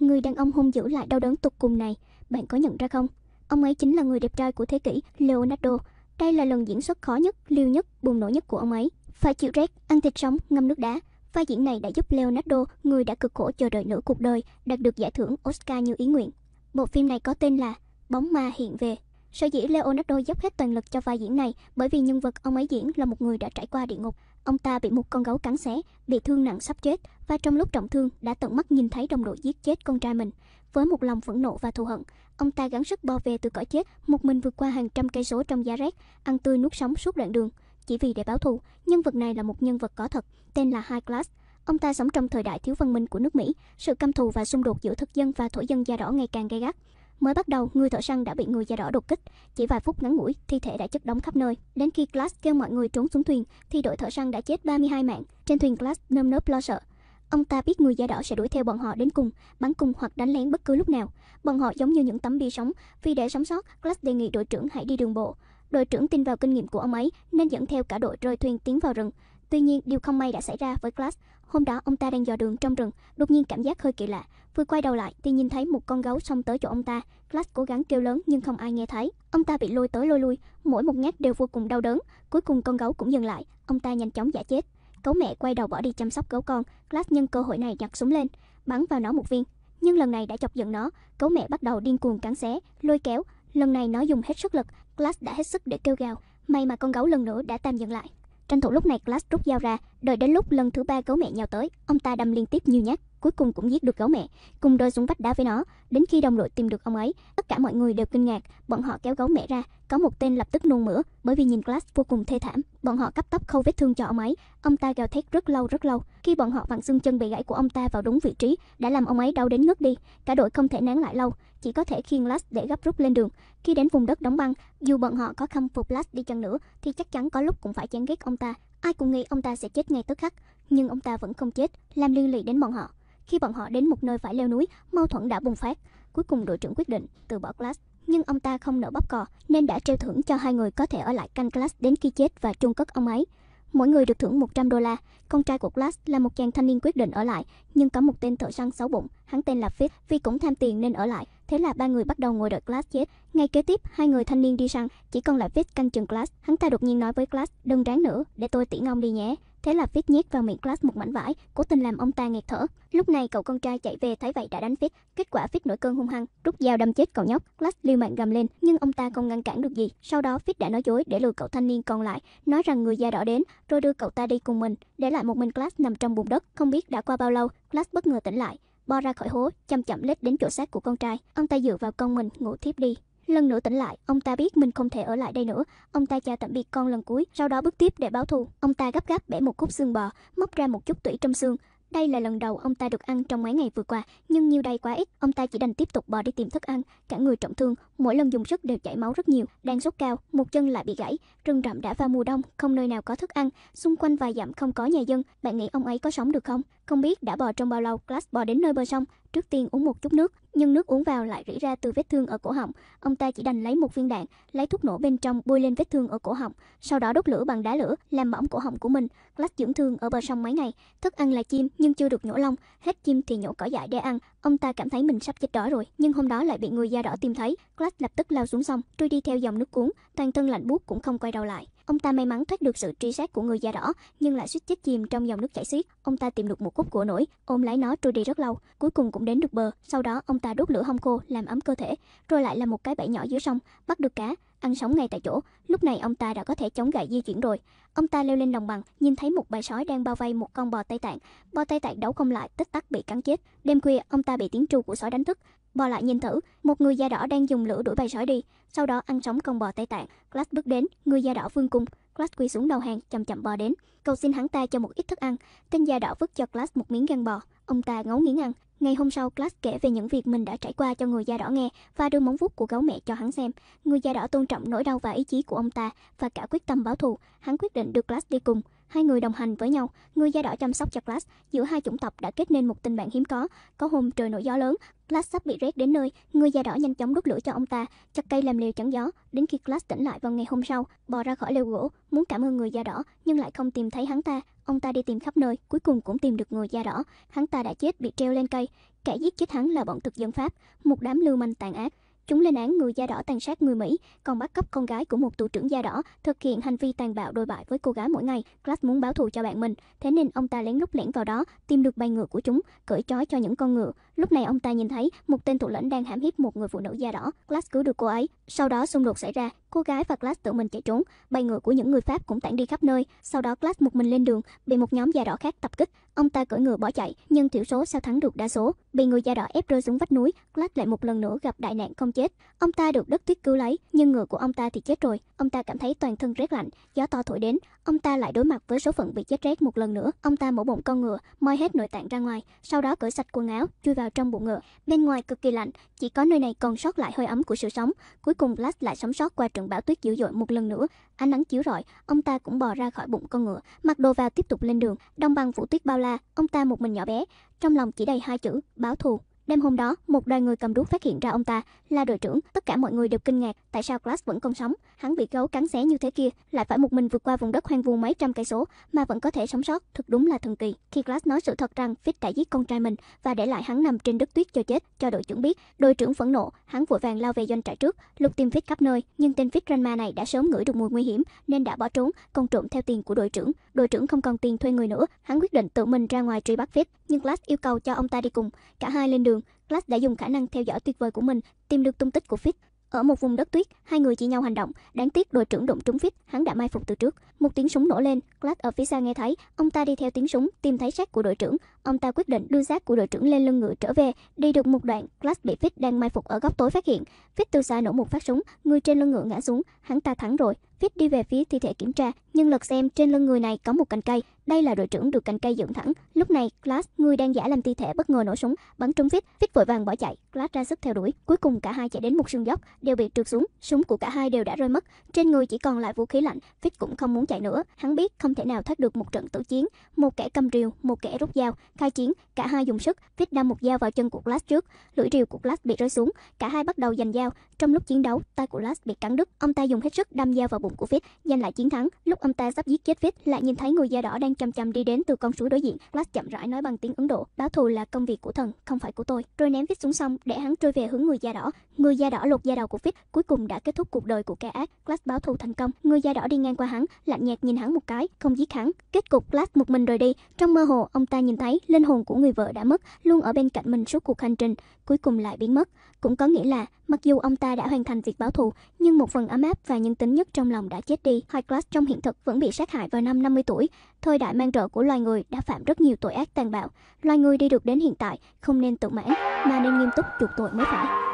Người đàn ông hung dữ lại đau đớn tột cùng này, bạn có nhận ra không? Ông ấy chính là người đẹp trai của thế kỷ, Leonardo. Đây là lần diễn xuất khó nhất, liều nhất, bùng nổ nhất của ông ấy. Phải chịu rét, ăn thịt sống, ngâm nước đá. Vai diễn này đã giúp Leonardo, người đã cực khổ chờ đợi nửa cuộc đời, đạt được giải thưởng Oscar như ý nguyện. Bộ phim này có tên là Bóng ma hiện về. Sở dĩ Leonardo dốc hết toàn lực cho vai diễn này bởi vì nhân vật ông ấy diễn là một người đã trải qua địa ngục, ông ta bị một con gấu cắn xé, bị thương nặng sắp chết và trong lúc trọng thương đã tận mắt nhìn thấy đồng đội giết chết con trai mình. Với một lòng phẫn nộ và thù hận, ông ta gắng sức bò về từ cõi chết, một mình vượt qua hàng trăm cây số trong giá rét, ăn tươi nuốt sống suốt đoạn đường, chỉ vì để báo thù. Nhân vật này là một nhân vật có thật, tên là High Class. Ông ta sống trong thời đại thiếu văn minh của nước Mỹ, sự căm thù và xung đột giữa thực dân và thổ dân da đỏ ngày càng gay gắt. Mới bắt đầu, người thợ săn đã bị người da đỏ đột kích. Chỉ vài phút ngắn ngủi, thi thể đã chất đóng khắp nơi. Đến khi Glass kêu mọi người trốn xuống thuyền, thì đội thợ săn đã chết 32 mạng. Trên thuyền Glass nơm nớp lo sợ. Ông ta biết người da đỏ sẽ đuổi theo bọn họ đến cùng, bắn cùng hoặc đánh lén bất cứ lúc nào. Bọn họ giống như những tấm bia sống, vì để sống sót, Glass đề nghị đội trưởng hãy đi đường bộ. Đội trưởng tin vào kinh nghiệm của ông ấy nên dẫn theo cả đội rời thuyền tiến vào rừng. Tuy nhiên, điều không may đã xảy ra với Glass. Hôm đó ông ta đang dò đường trong rừng, đột nhiên cảm giác hơi kỳ lạ. Vừa quay đầu lại thì nhìn thấy một con gấu xông tới chỗ ông ta. Glass cố gắng kêu lớn nhưng không ai nghe thấy. Ông ta bị lôi tới lôi lui, mỗi một nhát đều vô cùng đau đớn. Cuối cùng con gấu cũng dừng lại, ông ta nhanh chóng giả chết. Cấu mẹ quay đầu bỏ đi chăm sóc gấu con, Glass nhân cơ hội này nhặt súng lên, bắn vào nó một viên. Nhưng lần này đã chọc giận nó, cấu mẹ bắt đầu điên cuồng cắn xé, lôi kéo. Lần này nó dùng hết sức lực, Glass đã hết sức để kêu gào. May mà con gấu lần nữa đã tạm dừng lại. Tranh thủ lúc này Glass rút dao ra, Đợi đến lúc lần thứ ba gấu mẹ nhào tới, ông ta đâm liên tiếp nhiều nhát, cuối cùng cũng giết được gấu mẹ, cùng đôi súng vách đá với nó. Đến khi đồng đội tìm được ông ấy, tất cả mọi người đều kinh ngạc, bọn họ kéo gấu mẹ ra, có một tên lập tức nôn mửa, bởi vì nhìn Glass vô cùng thê thảm. Bọn họ cấp tốc khâu vết thương cho ông ấy, ông ta gào thét rất lâu rất lâu. Khi bọn họ vặn xương chân bị gãy của ông ta vào đúng vị trí, đã làm ông ấy đau đến ngất đi. Cả đội không thể nán lại lâu, chỉ có thể khiêng Glass để gấp rút lên đường. Khi đến vùng đất đóng băng, dù bọn họ có khâm phục Glass đi chăng nữa, thì chắc chắn có lúc cũng phải chán ghét ông ta. Ai cũng nghĩ ông ta sẽ chết ngay tức khắc, nhưng ông ta vẫn không chết, làm liên lụy đến bọn họ. Khi bọn họ đến một nơi phải leo núi, mâu thuẫn đã bùng phát. Cuối cùng đội trưởng quyết định từ bỏ Glass, nhưng ông ta không nỡ bóp cò nên đã treo thưởng cho hai người có thể ở lại canh Glass đến khi chết và chôn cất ông ấy. Mỗi người được thưởng 100 đô la. Con trai của Glass là một chàng thanh niên quyết định ở lại, nhưng có một tên thợ săn xấu bụng, hắn tên là Fitz, vì cũng tham tiền nên ở lại. Thế là ba người bắt đầu ngồi đợi class chết. Ngay kế tiếp, hai người thanh niên đi săn, chỉ còn lại Vic canh chừng class Hắn ta đột nhiên nói với class đừng ráng nữa, để tôi tỉ ngông đi nhé. Thế là Vic nhét vào miệng class một mảnh vải, cố tình làm ông ta nghẹt thở. Lúc này cậu con trai chạy về thấy vậy đã đánh Vic. Kết quả Vic nổi cơn hung hăng, rút dao đâm chết cậu nhóc. class liều mạng gầm lên, nhưng ông ta không ngăn cản được gì. Sau đó Vic đã nói dối để lừa cậu thanh niên còn lại, nói rằng người da đỏ đến, rồi đưa cậu ta đi cùng mình, để lại một mình class nằm trong bùn đất. Không biết đã qua bao lâu, class bất ngờ tỉnh lại, bo ra khỏi hố chậm chậm lết đến chỗ xác của con trai ông ta dựa vào con mình ngủ thiếp đi lần nữa tỉnh lại ông ta biết mình không thể ở lại đây nữa ông ta chào tạm biệt con lần cuối sau đó bước tiếp để báo thù ông ta gấp gáp bẻ một khúc xương bò móc ra một chút tủy trong xương đây là lần đầu ông ta được ăn trong mấy ngày vừa qua nhưng nhiều đây quá ít ông ta chỉ đành tiếp tục bò đi tìm thức ăn cả người trọng thương mỗi lần dùng sức đều chảy máu rất nhiều đang sốt cao một chân lại bị gãy rừng rậm đã vào mùa đông không nơi nào có thức ăn xung quanh vài dặm không có nhà dân bạn nghĩ ông ấy có sống được không không biết đã bò trong bao lâu, Glass bò đến nơi bờ sông, trước tiên uống một chút nước, nhưng nước uống vào lại rỉ ra từ vết thương ở cổ họng. Ông ta chỉ đành lấy một viên đạn, lấy thuốc nổ bên trong bôi lên vết thương ở cổ họng, sau đó đốt lửa bằng đá lửa, làm bỏng cổ họng của mình. Glass dưỡng thương ở bờ sông mấy ngày, thức ăn là chim nhưng chưa được nhổ lông, hết chim thì nhổ cỏ dại để ăn. Ông ta cảm thấy mình sắp chết đói rồi, nhưng hôm đó lại bị người da đỏ tìm thấy. Glass lập tức lao xuống sông, trôi đi theo dòng nước cuốn, toàn thân lạnh buốt cũng không quay đầu lại. Ông ta may mắn thoát được sự truy sát của người da đỏ, nhưng lại suýt chết chìm trong dòng nước chảy xiết. Ông ta tìm được một khúc của nổi, ôm lấy nó trôi đi rất lâu, cuối cùng cũng đến được bờ. Sau đó ông ta đốt lửa hong khô làm ấm cơ thể, rồi lại là một cái bẫy nhỏ dưới sông, bắt được cá, ăn sống ngay tại chỗ. Lúc này ông ta đã có thể chống gậy di chuyển rồi. Ông ta leo lên đồng bằng, nhìn thấy một bầy sói đang bao vây một con bò Tây Tạng. Bò Tây Tạng đấu không lại, tích tắc bị cắn chết. Đêm khuya, ông ta bị tiếng tru của sói đánh thức bò lại nhìn thử một người da đỏ đang dùng lửa đuổi bầy sói đi sau đó ăn sống con bò tây tạng glass bước đến người da đỏ vương cung glass quỳ xuống đầu hàng chậm chậm bò đến cầu xin hắn ta cho một ít thức ăn tên da đỏ vứt cho glass một miếng gan bò ông ta ngấu nghiến ăn ngày hôm sau glass kể về những việc mình đã trải qua cho người da đỏ nghe và đưa móng vuốt của gấu mẹ cho hắn xem người da đỏ tôn trọng nỗi đau và ý chí của ông ta và cả quyết tâm báo thù hắn quyết định đưa glass đi cùng Hai người đồng hành với nhau, người da đỏ chăm sóc cho Glass. Giữa hai chủng tộc đã kết nên một tình bạn hiếm có. Có hôm trời nổi gió lớn, Glass sắp bị rét đến nơi, người da đỏ nhanh chóng đốt lửa cho ông ta, chặt cây làm liều chắn gió. Đến khi Glass tỉnh lại vào ngày hôm sau, bò ra khỏi lều gỗ, muốn cảm ơn người da đỏ nhưng lại không tìm thấy hắn ta. Ông ta đi tìm khắp nơi, cuối cùng cũng tìm được người da đỏ. Hắn ta đã chết bị treo lên cây. Kẻ giết chết hắn là bọn thực dân Pháp, một đám lưu manh tàn ác. Chúng lên án người da đỏ tàn sát người Mỹ, còn bắt cóc con gái của một tù trưởng da đỏ, thực hiện hành vi tàn bạo đôi bại với cô gái mỗi ngày. Glass muốn báo thù cho bạn mình, thế nên ông ta lén lút lẻn vào đó, tìm được bầy ngựa của chúng, cởi trói cho những con ngựa. Lúc này ông ta nhìn thấy một tên thủ lĩnh đang hãm hiếp một người phụ nữ da đỏ. Glass cứu được cô ấy. Sau đó xung đột xảy ra, Cô gái và Glass tự mình chạy trốn, bay ngựa của những người Pháp cũng tản đi khắp nơi, sau đó Glass một mình lên đường, bị một nhóm da đỏ khác tập kích. Ông ta cưỡi ngựa bỏ chạy, nhưng thiểu số sao thắng được đa số, bị người da đỏ ép rơi xuống vách núi, Glass lại một lần nữa gặp đại nạn không chết. Ông ta được đất tuyết cứu lấy, nhưng ngựa của ông ta thì chết rồi. Ông ta cảm thấy toàn thân rét lạnh, gió to thổi đến, ông ta lại đối mặt với số phận bị chết rét một lần nữa. Ông ta mổ bụng con ngựa, moi hết nội tạng ra ngoài, sau đó cởi sạch quần áo, chui vào trong bụng ngựa. Bên ngoài cực kỳ lạnh, chỉ có nơi này còn sót lại hơi ấm của sự sống. Cuối cùng Vlad lại sống sót qua trận bão tuyết dữ dội một lần nữa. Ánh nắng chiếu rọi, ông ta cũng bò ra khỏi bụng con ngựa, mặc đồ vào tiếp tục lên đường. Đông băng phủ tuyết bao la, ông ta một mình nhỏ bé, trong lòng chỉ đầy hai chữ báo thù. Đêm hôm đó, một đoàn người cầm đuốc phát hiện ra ông ta là đội trưởng, tất cả mọi người đều kinh ngạc, tại sao Glass vẫn còn sống, hắn bị gấu cắn xé như thế kia, lại phải một mình vượt qua vùng đất hoang vu mấy trăm cây số mà vẫn có thể sống sót, thật đúng là thần kỳ. Khi Glass nói sự thật rằng Fitz đã giết con trai mình và để lại hắn nằm trên đất tuyết cho chết, cho đội trưởng biết, đội trưởng phẫn nộ, hắn vội vàng lao về doanh trại trước, lục tìm Fitz khắp nơi, nhưng tên Fitz Ranma này đã sớm ngửi được mùi nguy hiểm nên đã bỏ trốn, còn trộm theo tiền của đội trưởng đội trưởng không còn tiền thuê người nữa, hắn quyết định tự mình ra ngoài truy bắt Viết, nhưng Glass yêu cầu cho ông ta đi cùng. Cả hai lên đường, Glass đã dùng khả năng theo dõi tuyệt vời của mình tìm được tung tích của Fitz. Ở một vùng đất tuyết, hai người chỉ nhau hành động, đáng tiếc đội trưởng đụng trúng vít, hắn đã mai phục từ trước. Một tiếng súng nổ lên, Clark ở phía xa nghe thấy, ông ta đi theo tiếng súng, tìm thấy xác của đội trưởng. Ông ta quyết định đưa xác của đội trưởng lên lưng ngựa trở về. Đi được một đoạn, Clark bị vít đang mai phục ở góc tối phát hiện. Vít từ xa nổ một phát súng, người trên lưng ngựa ngã xuống, hắn ta thắng rồi. Vít đi về phía thi thể kiểm tra, nhưng lật xem trên lưng người này có một cành cây, đây là đội trưởng được cành cây dựng thẳng. Lúc này, Glass, người đang giả làm thi thể bất ngờ nổ súng, bắn trúng vít, vít vội vàng bỏ chạy, Glass ra sức theo đuổi. Cuối cùng cả hai chạy đến một sườn dốc, đều bị trượt xuống, súng của cả hai đều đã rơi mất. Trên người chỉ còn lại vũ khí lạnh, vít cũng không muốn chạy nữa. Hắn biết không thể nào thoát được một trận tử chiến. Một kẻ cầm rìu, một kẻ rút dao, khai chiến, cả hai dùng sức. vít đâm một dao vào chân của Glass trước, lưỡi rìu của Glass bị rơi xuống, cả hai bắt đầu giành dao. Trong lúc chiến đấu, tay của Glass bị cắn đứt, ông ta dùng hết sức đâm dao vào bụng của vít giành lại chiến thắng. Lúc ông ta sắp giết chết vít, lại nhìn thấy người da đỏ đang chăm chăm đi đến từ con suối đối diện. Glass chậm rãi nói bằng tiếng Ấn Độ, báo thù là công việc của thần, không phải của tôi. Rồi ném Fitz xuống sông để hắn trôi về hướng người da đỏ. Người da đỏ lột da đầu của Fitz, cuối cùng đã kết thúc cuộc đời của kẻ ác. Glass báo thù thành công. Người da đỏ đi ngang qua hắn, lạnh nhạt nhìn hắn một cái, không giết hắn. Kết cục Glass một mình rời đi. Trong mơ hồ, ông ta nhìn thấy linh hồn của người vợ đã mất, luôn ở bên cạnh mình suốt cuộc hành trình cuối cùng lại biến mất. Cũng có nghĩa là, mặc dù ông ta đã hoàn thành việc báo thù, nhưng một phần ấm áp và nhân tính nhất trong lòng đã chết đi. Highclass trong hiện thực vẫn bị sát hại vào năm 50 tuổi. Thời đại mang rợ của loài người đã phạm rất nhiều tội ác tàn bạo. Loài người đi được đến hiện tại không nên tự mãn, mà nên nghiêm túc chuộc tội mới phải.